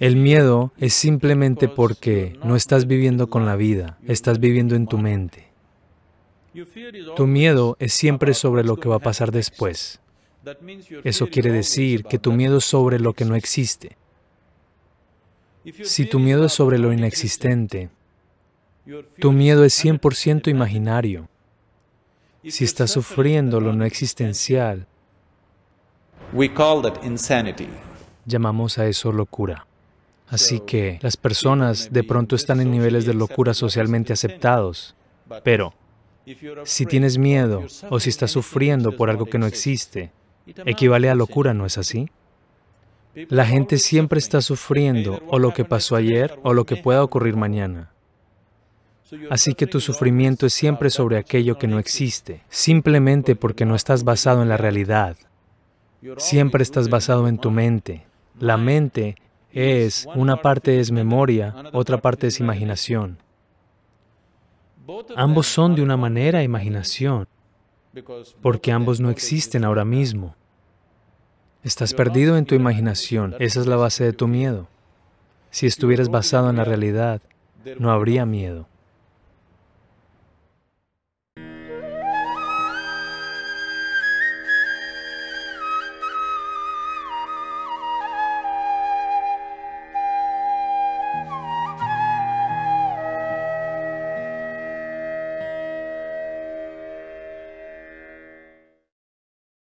El miedo es simplemente porque no estás viviendo con la vida, estás viviendo en tu mente. Tu miedo es siempre sobre lo que va a pasar después. Eso quiere decir que tu miedo es sobre lo que no existe. Si tu miedo es sobre lo inexistente, tu miedo es 100% imaginario. Si estás sufriendo lo no existencial, llamamos a eso locura. Así que las personas de pronto están en niveles de locura socialmente aceptados, pero si tienes miedo o si estás sufriendo por algo que no existe, equivale a locura, ¿no es así? La gente siempre está sufriendo o lo que pasó ayer o lo que pueda ocurrir mañana. Así que tu sufrimiento es uh, siempre sobre aquello que no existe, simplemente porque no estás basado en la realidad. Siempre estás basado en tu mente. La mente es, una parte es memoria, otra parte es imaginación. Ambos son de una manera imaginación, porque ambos no existen ahora mismo. Estás perdido en tu imaginación, esa es la base de tu miedo. Si estuvieras basado en la realidad, no habría miedo.